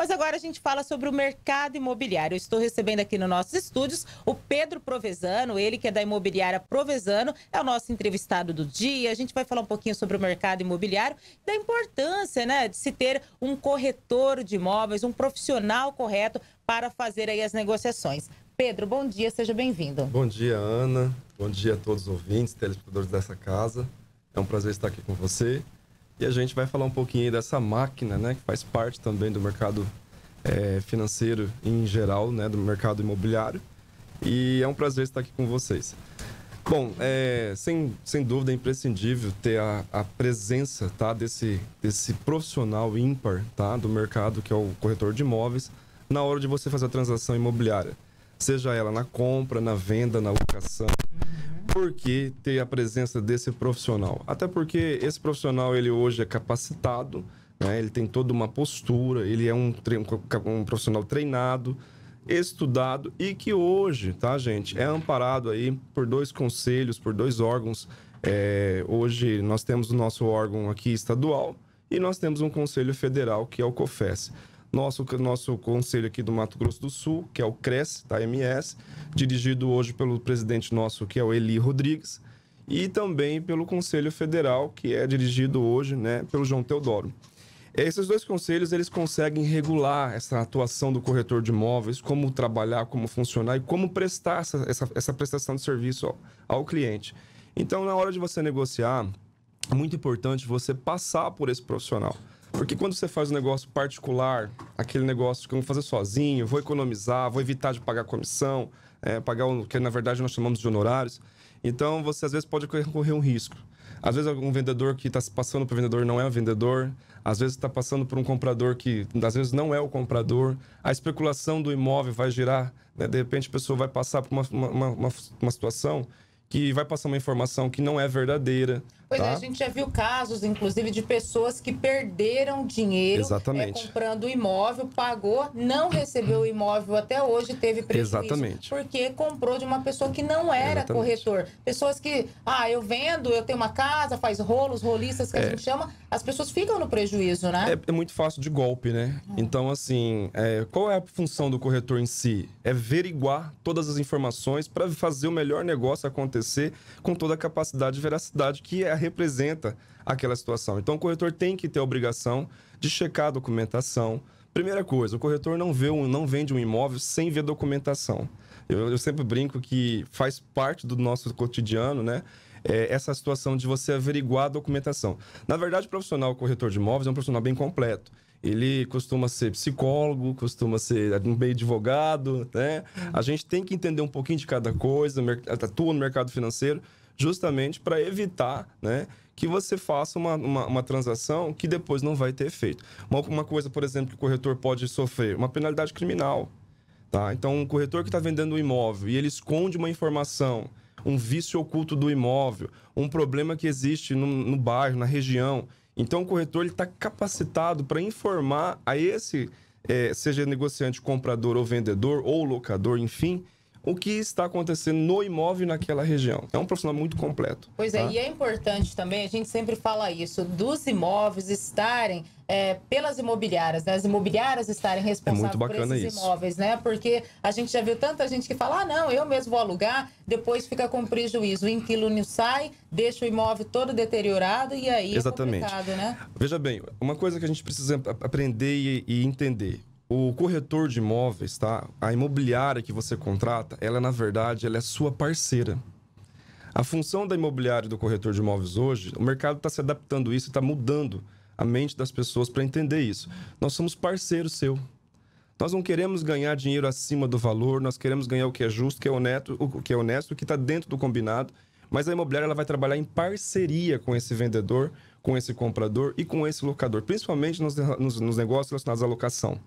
Mas agora a gente fala sobre o mercado imobiliário. Eu estou recebendo aqui nos nossos estúdios o Pedro Provezano, ele que é da imobiliária Provezano, é o nosso entrevistado do dia. A gente vai falar um pouquinho sobre o mercado imobiliário, da importância, né, de se ter um corretor de imóveis, um profissional correto para fazer aí as negociações. Pedro, bom dia, seja bem-vindo. Bom dia, Ana. Bom dia a todos os ouvintes, telespectadores dessa casa. É um prazer estar aqui com você. E a gente vai falar um pouquinho dessa máquina, né, que faz parte também do mercado é, financeiro em geral, né, do mercado imobiliário. E é um prazer estar aqui com vocês. Bom, é, sem, sem dúvida é imprescindível ter a, a presença tá, desse, desse profissional ímpar tá, do mercado, que é o corretor de imóveis, na hora de você fazer a transação imobiliária. Seja ela na compra, na venda, na locação por que ter a presença desse profissional? Até porque esse profissional, ele hoje é capacitado, né? ele tem toda uma postura, ele é um, um profissional treinado, estudado e que hoje, tá, gente, é amparado aí por dois conselhos, por dois órgãos. É, hoje nós temos o nosso órgão aqui estadual e nós temos um conselho federal que é o COFES nosso, nosso conselho aqui do Mato Grosso do Sul, que é o CRES, da MS, dirigido hoje pelo presidente nosso, que é o Eli Rodrigues, e também pelo Conselho Federal, que é dirigido hoje né, pelo João Teodoro. Esses dois conselhos, eles conseguem regular essa atuação do corretor de imóveis, como trabalhar, como funcionar e como prestar essa, essa, essa prestação de serviço ao, ao cliente. Então, na hora de você negociar, é muito importante você passar por esse profissional. Porque quando você faz um negócio particular, aquele negócio que eu vou fazer sozinho, vou economizar, vou evitar de pagar comissão, é, pagar o que na verdade nós chamamos de honorários, então você às vezes pode correr um risco. Às vezes um vendedor que está se passando por vendedor não é um vendedor, às vezes está passando por um comprador que às vezes não é o comprador, a especulação do imóvel vai girar, né? de repente a pessoa vai passar por uma, uma, uma, uma situação que vai passar uma informação que não é verdadeira. Pois é, tá? é, a gente já viu casos, inclusive, de pessoas que perderam dinheiro é, comprando imóvel, pagou, não recebeu o imóvel até hoje, teve prejuízo. Exatamente. Porque comprou de uma pessoa que não era Exatamente. corretor. Pessoas que, ah, eu vendo, eu tenho uma casa, faz rolos, rolistas, que é. a gente chama, as pessoas ficam no prejuízo, né? É, é muito fácil de golpe, né? Hum. Então, assim, é, qual é a função do corretor em si? É averiguar todas as informações para fazer o melhor negócio acontecer com toda a capacidade e veracidade que é representa aquela situação. Então, o corretor tem que ter a obrigação de checar a documentação. Primeira coisa, o corretor não, vê um, não vende um imóvel sem ver documentação. Eu, eu sempre brinco que faz parte do nosso cotidiano, né? É essa situação de você averiguar a documentação. Na verdade, o profissional corretor de imóveis é um profissional bem completo. Ele costuma ser psicólogo, costuma ser um bem advogado, né? Uhum. A gente tem que entender um pouquinho de cada coisa, atua no mercado financeiro justamente para evitar né, que você faça uma, uma, uma, transação que depois não vai ter efeito. Uma, uma coisa, por exemplo, que o corretor pode sofrer, uma penalidade criminal. Tá? Então, um corretor que está vendendo um imóvel e ele esconde uma informação, um vício oculto do imóvel, um problema que existe no, no bairro, na região. Então, o corretor está capacitado para informar a esse, é, seja negociante, comprador ou vendedor, ou locador, enfim, o que está acontecendo no imóvel naquela região. É um profissional muito completo. Pois é, tá? e é importante também, a gente sempre fala isso, dos imóveis estarem é, pelas imobiliárias, né? as imobiliárias estarem é responsáveis é por esses isso. imóveis, né? Porque a gente já viu tanta gente que fala, ah, não, eu mesmo vou alugar, depois fica com prejuízo. O inquilino sai, deixa o imóvel todo deteriorado e aí Exatamente. é complicado, né? Veja bem, uma coisa que a gente precisa aprender e entender. O corretor de imóveis, tá? A imobiliária que você contrata, ela na verdade, ela é sua parceira. A função da imobiliária e do corretor de imóveis hoje, o mercado está se adaptando a isso, está mudando a mente das pessoas para entender isso. Nós somos parceiro seu. Nós não queremos ganhar dinheiro acima do valor, nós queremos ganhar o que é justo, o que é honesto, o que é honesto, o que está dentro do combinado. Mas a imobiliária ela vai trabalhar em parceria com esse vendedor, com esse comprador e com esse locador, principalmente nos, nos, nos negócios relacionados à locação.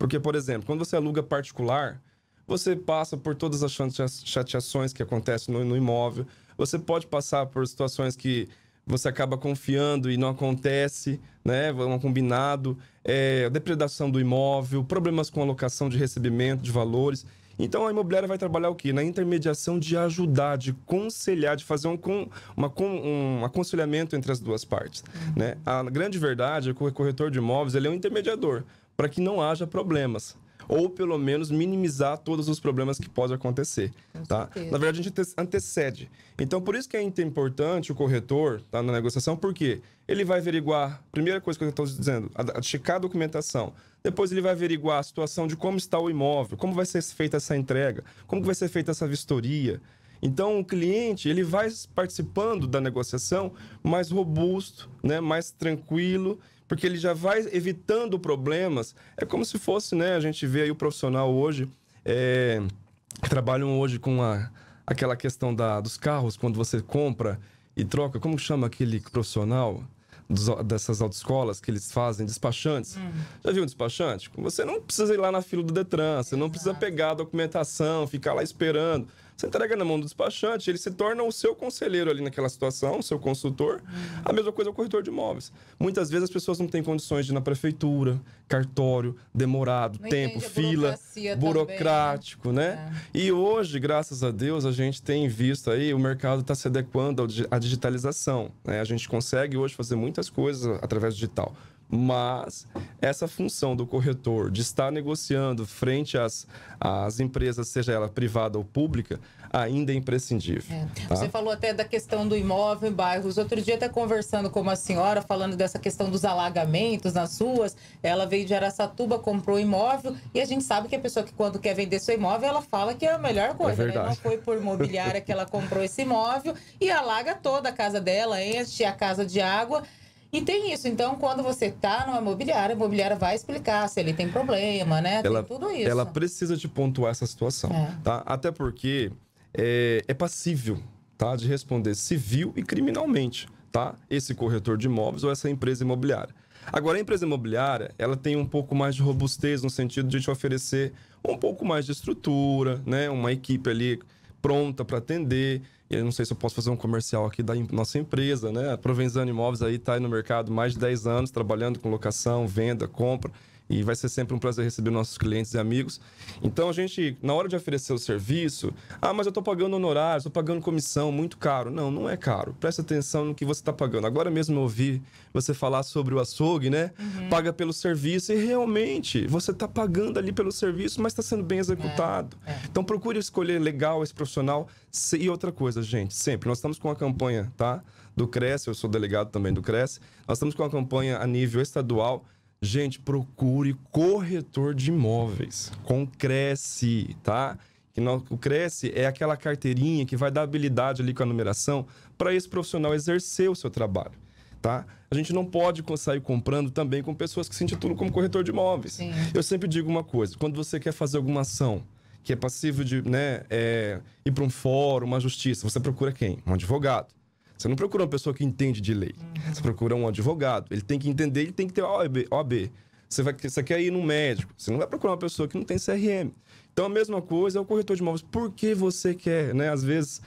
Porque, por exemplo, quando você aluga particular, você passa por todas as chateações que acontecem no, no imóvel, você pode passar por situações que você acaba confiando e não acontece, né? Um combinado, é, depredação do imóvel, problemas com alocação de recebimento de valores. Então a imobiliária vai trabalhar o quê? Na intermediação de ajudar, de conselhar, de fazer um, uma, um aconselhamento entre as duas partes. Uhum. Né? A grande verdade é que o corretor de imóveis ele é um intermediador para que não haja problemas ou pelo menos minimizar todos os problemas que podem acontecer, tá? Na verdade, a gente antecede. Então, por isso que é importante o corretor tá, na negociação, porque ele vai averiguar, primeira coisa que eu estou dizendo, a, a checar a documentação. Depois ele vai averiguar a situação de como está o imóvel, como vai ser feita essa entrega, como vai ser feita essa vistoria. Então, o cliente ele vai participando da negociação mais robusto, né, mais tranquilo, porque ele já vai evitando problemas. É como se fosse, né? A gente vê aí o profissional hoje, é, trabalham hoje com a, aquela questão da, dos carros, quando você compra e troca, como chama aquele profissional? dessas autoescolas que eles fazem, despachantes. Hum. Já viu um despachante? Você não precisa ir lá na fila do Detran, você Exato. não precisa pegar a documentação, ficar lá esperando. Você entrega na mão do despachante, ele se torna o seu conselheiro ali naquela situação, o seu consultor. A mesma coisa é o corretor de imóveis. Muitas vezes as pessoas não têm condições de ir na prefeitura, cartório, demorado, não tempo, fila, né? burocrático, também, né? É. E hoje, graças a Deus, a gente tem visto aí o mercado está se adequando à digitalização. Né? A gente consegue hoje fazer muitas coisas através do digital. Mas essa função do corretor de estar negociando frente às, às empresas, seja ela privada ou pública, ainda é imprescindível. É. Tá? Você falou até da questão do imóvel em bairros. Outro dia, até conversando com uma senhora, falando dessa questão dos alagamentos nas ruas, ela veio de Aracatuba, comprou imóvel, e a gente sabe que a pessoa que quando quer vender seu imóvel, ela fala que é a melhor coisa. É né? Não foi por mobiliária que ela comprou esse imóvel e alaga toda a casa dela, enche a casa de água. E tem isso. Então, quando você está numa imobiliária, a imobiliária vai explicar se ele tem problema, né? Ela, tem tudo isso. Ela precisa de pontuar essa situação, é. tá? Até porque é, é passível, tá? De responder civil e criminalmente, tá? Esse corretor de imóveis ou essa empresa imobiliária. Agora, a empresa imobiliária, ela tem um pouco mais de robustez no sentido de te oferecer um pouco mais de estrutura, né? Uma equipe ali pronta para atender. E eu não sei se eu posso fazer um comercial aqui da nossa empresa, né? A Provenzano Imóveis aí está aí no mercado mais de 10 anos, trabalhando com locação, venda, compra e vai ser sempre um prazer receber nossos clientes e amigos. Então a gente, na hora de oferecer o serviço, ah, mas eu estou pagando honorários estou pagando comissão, muito caro. Não, não é caro. Presta atenção no que você está pagando. Agora mesmo eu ouvi você falar sobre o açougue, né? Uhum. Paga pelo serviço e realmente você está pagando ali pelo serviço, mas está sendo bem é, executado. É, é. Então procure escolher legal esse profissional. E outra coisa, gente, sempre, nós estamos com a campanha, tá? Do Cresce, eu sou delegado também do Cresce. Nós estamos com a campanha a nível estadual Gente, procure corretor de imóveis com Cresce, tá? Que não, o Cresce é aquela carteirinha que vai dar habilidade ali com a numeração para esse profissional exercer o seu trabalho, tá? A gente não pode sair comprando também com pessoas que se intitulam como corretor de imóveis. Sim. Eu sempre digo uma coisa: quando você quer fazer alguma ação que é passível de né, é, ir para um fórum, uma justiça, você procura quem? Um advogado. Você não procura uma pessoa que entende de lei. Você procura um advogado. Ele tem que entender, ele tem que ter OAB. OAB. Você, vai, você quer ir no médico. Você não vai procurar uma pessoa que não tem CRM. Então, a mesma coisa é o corretor de imóveis. Por que você quer, né? Às vezes,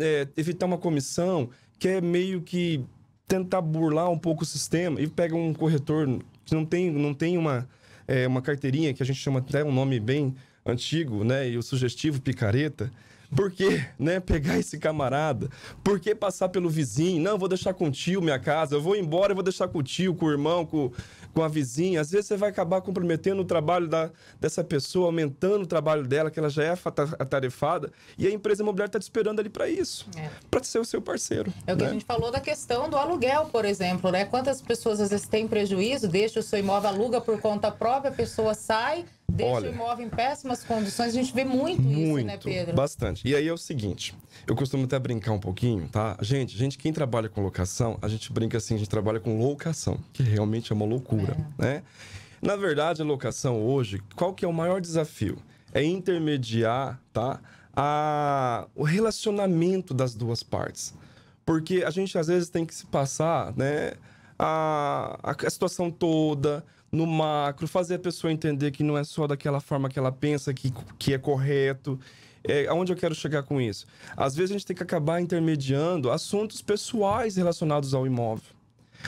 é, evitar uma comissão que é meio que tentar burlar um pouco o sistema e pega um corretor que não tem, não tem uma, é, uma carteirinha, que a gente chama até um nome bem antigo, né? E o sugestivo picareta. Por que né, pegar esse camarada? Por que passar pelo vizinho? Não, vou deixar com o tio minha casa, eu vou embora e vou deixar com o tio, com o irmão, com, com a vizinha. Às vezes você vai acabar comprometendo o trabalho da, dessa pessoa, aumentando o trabalho dela, que ela já é atarefada, e a empresa imobiliária está te esperando ali para isso, é. para ser o seu parceiro. É o né? que a né? gente falou da questão do aluguel, por exemplo, né? Quantas pessoas às vezes têm prejuízo, deixa o seu imóvel, aluga por conta própria, a pessoa sai deixa Olha, o imóvel em péssimas condições. A gente vê muito, muito isso, né, Pedro? Bastante. E aí é o seguinte: eu costumo até brincar um pouquinho, tá? Gente, gente, quem trabalha com locação, a gente brinca assim, a gente trabalha com locação, que realmente é uma loucura, é. né? Na verdade, a locação hoje, qual que é o maior desafio? É intermediar, tá? A... o relacionamento das duas partes. Porque a gente às vezes tem que se passar, né? A, a situação toda, no macro, fazer a pessoa entender que não é só daquela forma que ela pensa que, que é correto. É, aonde eu quero chegar com isso? Às vezes a gente tem que acabar intermediando assuntos pessoais relacionados ao imóvel.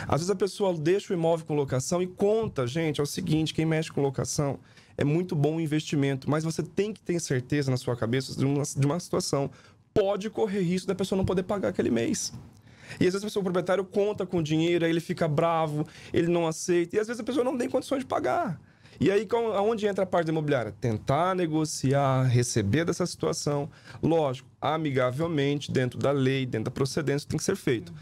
Às vezes a pessoa deixa o imóvel com locação e conta, gente, é o seguinte, quem mexe com locação é muito bom o investimento, mas você tem que ter certeza na sua cabeça de uma, de uma situação. Pode correr risco da pessoa não poder pagar aquele mês. E às vezes o proprietário conta com dinheiro, aí ele fica bravo, ele não aceita, e às vezes a pessoa não tem condições de pagar. E aí, aonde entra a parte da imobiliária? Tentar negociar, receber dessa situação, lógico, amigavelmente, dentro da lei, dentro da procedência, tem que ser feito. Uhum.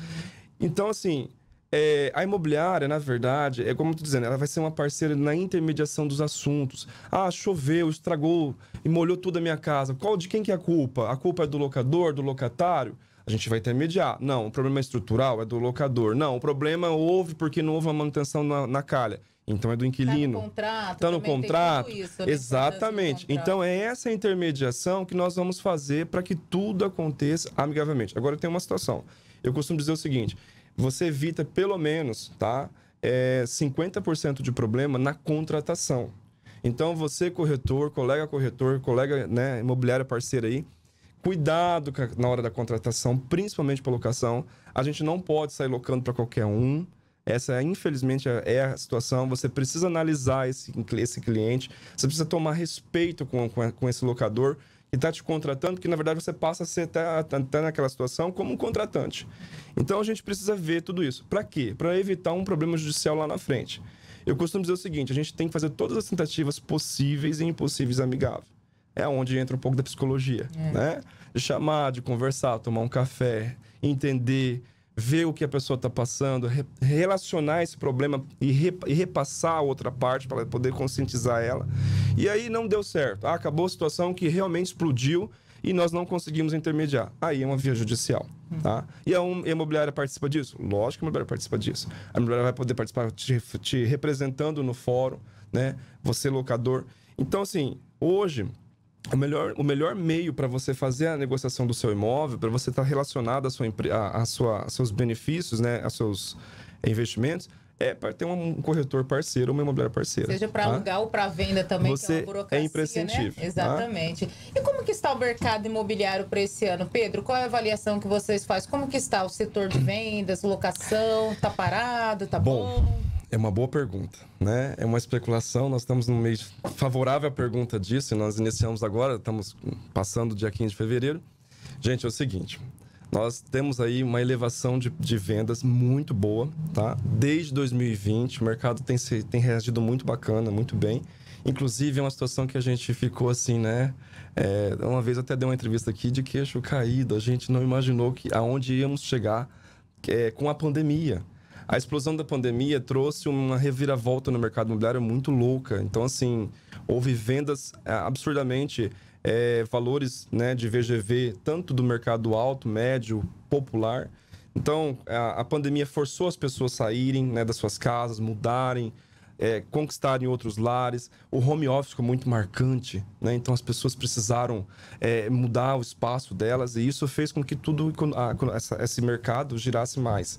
Então, assim, é, a imobiliária, na verdade, é como eu tô dizendo, ela vai ser uma parceira na intermediação dos assuntos. Ah, choveu, estragou e molhou toda a minha casa. Qual de quem que é a culpa? A culpa é do locador, do locatário? a gente vai intermediar. Não, o problema é estrutural é do locador. Não, o problema houve porque não houve a manutenção na, na calha. Então é do tá inquilino. Está no contrato. Tá no contrato. Isso, né, Exatamente. Contrato. Então é essa intermediação que nós vamos fazer para que tudo aconteça amigavelmente. Agora tem uma situação. Eu costumo dizer o seguinte: você evita pelo menos, tá? É 50% de problema na contratação. Então você corretor, colega corretor, colega né, imobiliária parceira aí, cuidado na hora da contratação, principalmente para locação. A gente não pode sair locando para qualquer um. Essa, infelizmente, é, é a situação. Você precisa analisar esse, esse cliente, você precisa tomar respeito com, com, com esse locador que está te contratando, que na verdade você passa a ser até, até naquela situação como um contratante. Então a gente precisa ver tudo isso. Para quê? Para evitar um problema judicial lá na frente. Eu costumo dizer o seguinte: a gente tem que fazer todas as tentativas possíveis e impossíveis amigáveis é onde entra um pouco da psicologia, é. né? De chamar, de conversar, tomar um café, entender, ver o que a pessoa está passando, re relacionar esse problema e, re e, repassar a outra parte para poder conscientizar ela. E aí não deu certo. Ah, acabou a situação que realmente explodiu e nós não conseguimos intermediar. Aí é uma via judicial. Hum. Tá? E é a, um, imobiliária participa disso? Lógico que a imobiliária participa disso. A imobiliária vai poder participar te, te representando no fórum, né? Você locador. Então, assim, hoje o melhor, o melhor meio para você fazer a negociação do seu imóvel, para você estar tá relacionado a sua, a, a, sua, a seus benefícios, né, a seus investimentos, é para ter um corretor parceiro, uma imobiliária parceira. Seja para tá? alugar ou para venda também, você que é uma é burocracia, é imprescindível, né? Exatamente. Tá? E como que está o mercado imobiliário para esse ano, Pedro? Qual é a avaliação que vocês fazem? Como que está o setor de vendas, locação? Está parado? Está bom? bom? É uma boa pergunta, né? É uma especulação, nós estamos no mês favorável à pergunta disso, e nós iniciamos agora, estamos passando dia 15 de fevereiro. Gente, é o seguinte, nós temos aí uma elevação de, de vendas muito boa, tá? Desde 2020, o mercado tem, se, tem reagido muito bacana, muito bem. Inclusive, é uma situação que a gente ficou assim, né? É, uma vez até deu uma entrevista aqui de queixo caído. A gente não imaginou que aonde íamos chegar é, com a pandemia a explosão da pandemia trouxe uma reviravolta no mercado imobiliário muito louca. Então, assim, houve vendas é, absurdamente, é, valores né, de VGV, tanto do mercado alto, médio, popular. Então, a, a pandemia forçou as pessoas a saírem né, das suas casas, mudarem, é, conquistarem outros lares. O home office ficou muito marcante, né? então as pessoas precisaram é, mudar o espaço delas e isso fez com que tudo a, esse mercado girasse mais.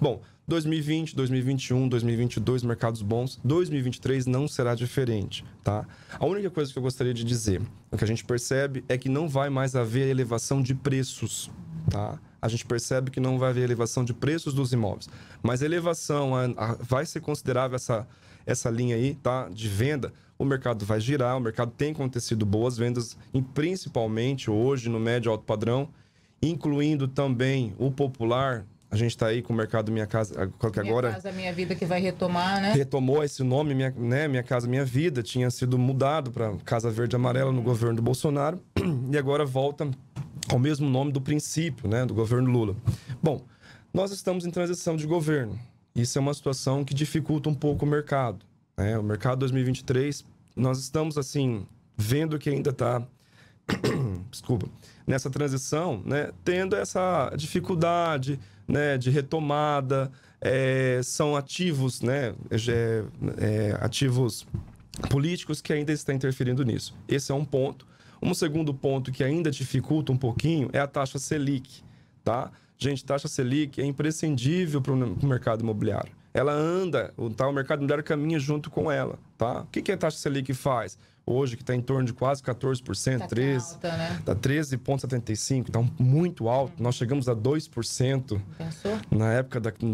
Bom, 2020, 2021, 2022, mercados bons. 2023 não será diferente, tá? A única coisa que eu gostaria de dizer, o que a gente percebe é que não vai mais haver elevação de preços, tá? A gente percebe que não vai haver elevação de preços dos imóveis, mas elevação a, a, vai ser considerável essa essa linha aí, tá? De venda, o mercado vai girar, o mercado tem acontecido boas vendas, e principalmente hoje no médio alto padrão, incluindo também o popular, a gente está aí com o mercado Minha Casa, qual que é minha agora... Minha Casa Minha Vida, que vai retomar, né? Retomou esse nome, minha, né? minha Casa Minha Vida, tinha sido mudado para Casa Verde Amarela no governo do Bolsonaro, e agora volta ao mesmo nome do princípio, né? Do governo Lula. Bom, nós estamos em transição de governo. Isso é uma situação que dificulta um pouco o mercado. Né? O mercado 2023, nós estamos, assim, vendo que ainda está... Desculpa. Nessa transição, né? Tendo essa dificuldade né, de retomada, é, são ativos, né, é, é, ativos políticos que ainda estão interferindo nisso. Esse é um ponto. Um segundo ponto que ainda dificulta um pouquinho é a taxa Selic, tá? Gente, taxa Selic é imprescindível para o mercado imobiliário. Ela anda, tá? o mercado imobiliário caminha junto com ela, tá? O que, que a taxa Selic faz? hoje, que está em torno de quase 14%, tá 13%. né? Está 13,75%, está muito alto. Hum. Nós chegamos a 2%. Pensou? Na época da em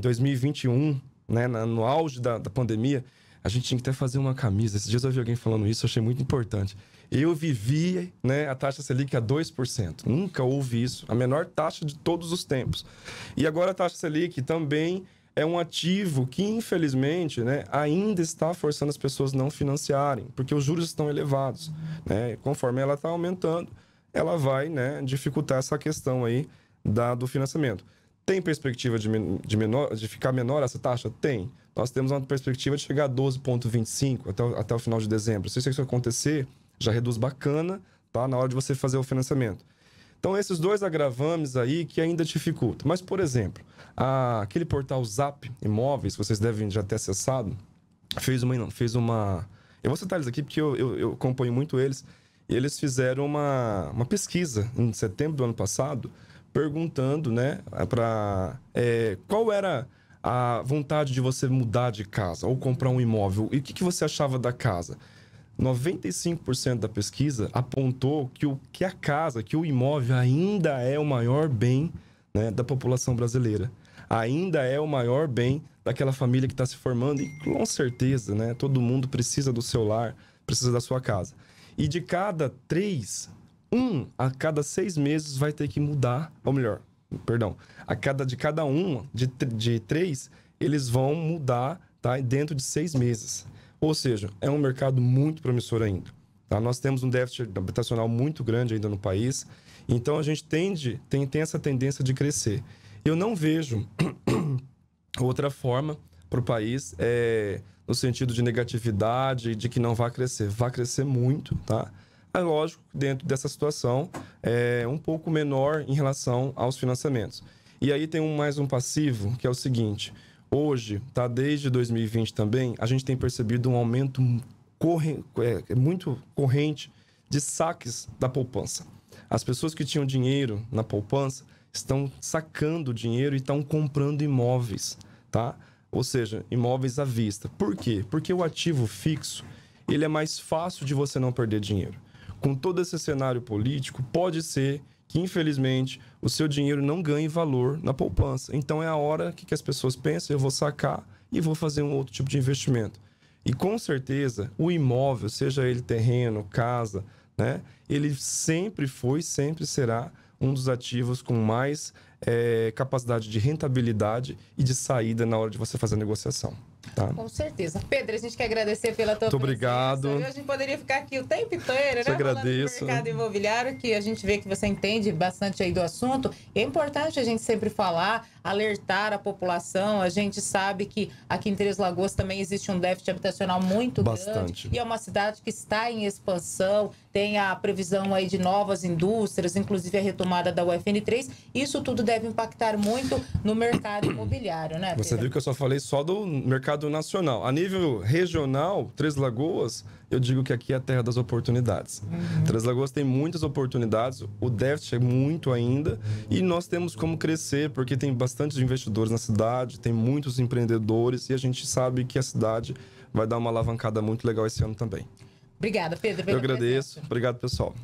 2021, né, na, no auge da, da pandemia, a gente tinha que até fazer uma camisa. Esses dias eu ouvi alguém falando isso, eu achei muito importante. Eu vivi né, a taxa Selic a 2%. Nunca houve isso. A menor taxa de todos os tempos. E agora a taxa Selic também é um ativo que, infelizmente, né, ainda está forçando as pessoas não financiarem, porque os juros estão elevados. Né? Conforme ela está aumentando, ela vai né, dificultar essa questão aí da, do financiamento. Tem perspectiva de, de, menor, de ficar menor essa taxa? Tem. Nós temos uma perspectiva de chegar a 12,25 até, o, até o final de dezembro. Se isso acontecer, já reduz bacana tá, na hora de você fazer o financiamento. Então, esses dois agravames aí que ainda dificultam. Mas, por exemplo, a, aquele portal Zap Imóveis, vocês devem já ter acessado, fez uma. Fez uma eu vou citar eles aqui porque eu, eu, eu acompanho muito eles. Eles fizeram uma, uma pesquisa em setembro do ano passado, perguntando, né, para é, qual era a vontade de você mudar de casa ou comprar um imóvel e o que, que você achava da casa. 95% da pesquisa apontou que, o, que a casa, que o imóvel ainda é o maior bem né, da população brasileira. Ainda é o maior bem daquela família que está se formando e com certeza, né? Todo mundo precisa do seu lar, precisa da sua casa. E de cada três, um a cada seis meses vai ter que mudar, ou melhor, perdão, a cada de cada um de, de três eles vão mudar, tá? Dentro de seis meses. Ou seja, é um mercado muito promissor ainda. Tá? Nós temos um déficit habitacional muito grande ainda no país, então a gente tende, tem, tem essa tendência de crescer. Eu não vejo outra forma para o país é, no sentido de negatividade, de que não vai crescer. Vai crescer muito, tá? É lógico que dentro dessa situação é um pouco menor em relação aos financiamentos. E aí tem um, mais um passivo, que é o seguinte: hoje, tá desde 2020 também, a gente tem percebido um aumento corrente, é, é, muito corrente de saques da poupança. As pessoas que tinham dinheiro na poupança estão sacando dinheiro e estão comprando imóveis, tá? Ou seja, imóveis à vista. Por quê? Porque o ativo fixo, ele é mais fácil de você não perder dinheiro. Com todo esse cenário político, pode ser que, infelizmente, o seu dinheiro não ganhe valor na poupança. Então é a hora que, que as pessoas pensam, eu vou sacar e vou fazer um outro tipo de investimento. E com certeza, o imóvel, seja ele terreno, casa, né, ele sempre foi, sempre será um dos ativos com mais é, capacidade de rentabilidade e de saída na hora de você fazer a negociação. Tá. Com certeza. Pedro, a gente quer agradecer pela tua Muito obrigado. a gente poderia ficar aqui o tempo inteiro, né? Eu agradeço. mercado imobiliário, que a gente vê que você entende bastante aí do assunto. É importante a gente sempre falar, alertar a população. A gente sabe que aqui em Três Lagoas também existe um déficit habitacional muito bastante. grande. E é uma cidade que está em expansão, tem a previsão aí de novas indústrias, inclusive a retomada da UFN3. Isso tudo deve impactar muito no mercado imobiliário, né? Pedro? Você viu que eu só falei só do mercado mercado nacional. A nível regional, Três Lagoas, eu digo que aqui é a terra das oportunidades. Uhum. Três Lagoas tem muitas oportunidades, o déficit é muito ainda e nós temos como crescer, porque tem bastantes investidores na cidade, tem muitos empreendedores e a gente sabe que a cidade vai dar uma alavancada muito legal esse ano também. Obrigada, Pedro. Eu agradeço. Obrigado, pessoal.